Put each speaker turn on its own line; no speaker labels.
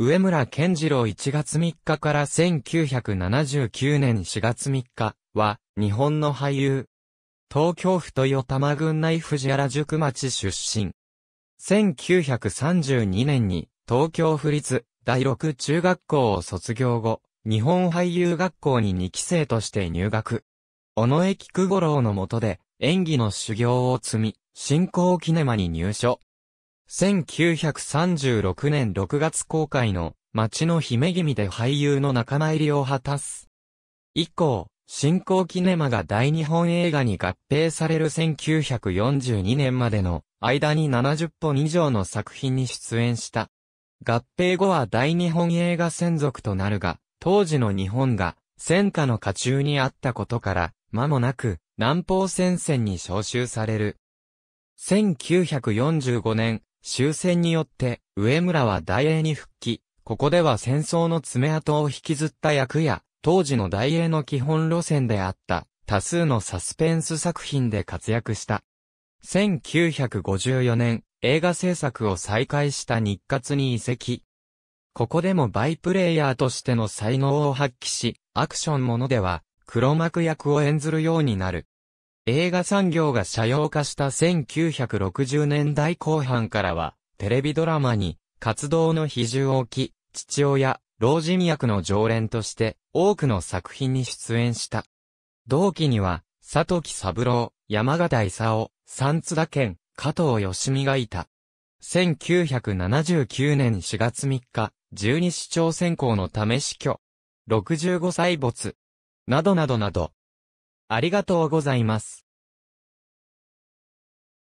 上村健次郎1月3日から
1979年4月3日は、日本の俳優。東京府豊玉郡内藤原宿町出身。1932年に東京府立第六中学校を卒業後、日本俳優学校に2期生として入学。尾上菊五郎の下で演技の修行を積み、新興キネマに入所。1936年6月公開の街の姫君で俳優の仲間入りを果たす。以降、新興キネマが大日本映画に合併される1942年までの間に70本以上の作品に出演した。合併後は大日本映画専属となるが、当時の日本が戦火の下中にあったことから、間もなく南方戦線に召集される。1945年、終戦によって、上村は大英に復帰。ここでは戦争の爪痕を引きずった役や、当時の大英の基本路線であった、多数のサスペンス作品で活躍した。1954年、映画制作を再開した日活に移籍。ここでもバイプレイヤーとしての才能を発揮し、アクションものでは、黒幕役を演ずるようになる。映画産業が社用化した1960年代後半からは、テレビドラマに活動の比重を置き、父親、老人役の常連として多くの作品に出演した。同期には、佐藤木三郎、山形夫、三津田健、加藤義美がいた。1979年4月3日、十二市長選考の試し挙。
去。65歳没。などなどなど。ありがとうございます。